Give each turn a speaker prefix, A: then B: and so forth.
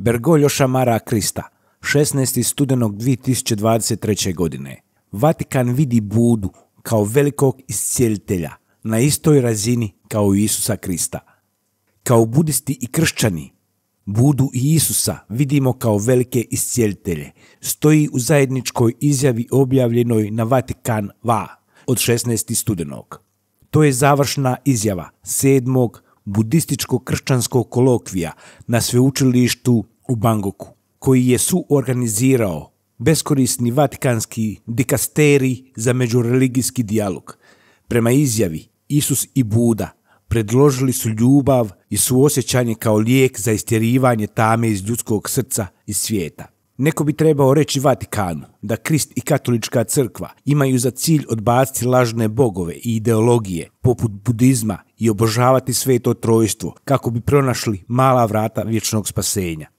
A: Bergoljoša Mara Krista, 16. studenog 2023. godine. Vatikan vidi Budu kao velikog iscijelitelja na istoj razini kao Isusa Krista. Kao budisti i kršćani, Budu i Isusa vidimo kao velike iscijelitelje. Stoji u zajedničkoj izjavi objavljenoj na Vatikan VA od 16. studenog. To je završna izjava sedmog budističko-kršćanskog kolokvija na sveučilištu u Bangoku, koji je suorganizirao beskorisni vatikanski dikasteri za međureligijski dijalog. Prema izjavi, Isus i Buda predložili su ljubav i suosjećanje kao lijek za istjerivanje tame iz ljudskog srca i svijeta. Neko bi trebao reći Vatikanu da Krist i katolička crkva imaju za cilj odbaciti lažne bogove i ideologije poput budizma i obožavati sveto trojstvo kako bi pronašli mala vrata vječnog spasenja.